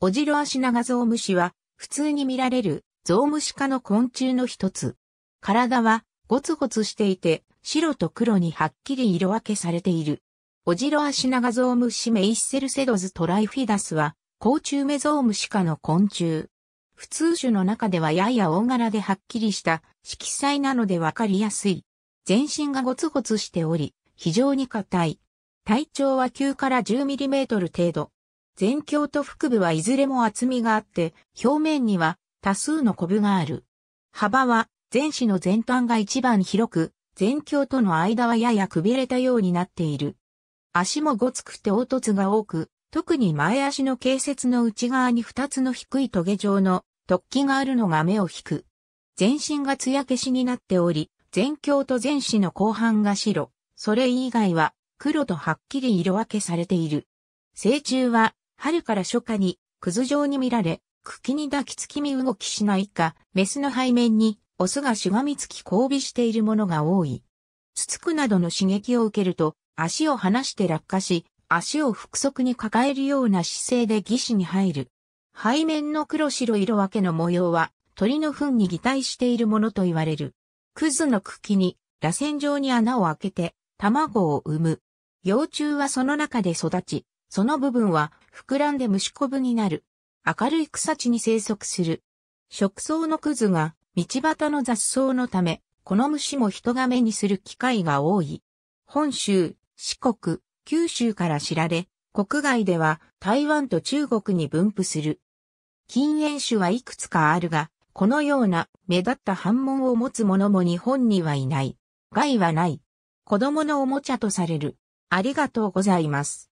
オジロアシナガゾウムシは、普通に見られるゾウムシ科の昆虫の一つ。体はゴツゴツしていて、白と黒にはっきり色分けされている。オジロアシナガゾウムシメイッセルセドズトライフィダスは、甲虫メゾウムシ科の昆虫。普通種の中ではやや大柄ではっきりした色彩なのでわかりやすい。全身がゴツゴツしており、非常に硬い。体長は9から1 0トル程度。全鏡と腹部はいずれも厚みがあって、表面には多数のコブがある。幅は全肢の全端が一番広く、全鏡との間はややくびれたようになっている。足もごつくて凹凸が多く、特に前足の形節の内側に二つの低いトゲ状の突起があるのが目を引く。全身が艶消しになっており、全鏡と全肢の後半が白、それ以外は黒とはっきり色分けされている。成虫は春から初夏に、くず状に見られ、茎に抱きつき身動きしないか、メスの背面に、オスがしがみつき交尾しているものが多い。つつくなどの刺激を受けると、足を離して落下し、足を腹側に抱えるような姿勢で義肢に入る。背面の黒白色分けの模様は、鳥の糞に擬態しているものと言われる。クズの茎に、螺旋状に穴を開けて、卵を産む。幼虫はその中で育ち、その部分は膨らんで虫こぶになる。明るい草地に生息する。食草のクズが道端の雑草のため、この虫も人が目にする機会が多い。本州、四国、九州から知られ、国外では台湾と中国に分布する。禁煙種はいくつかあるが、このような目立った反問を持つ者も日本にはいない。害はない。子供のおもちゃとされる。ありがとうございます。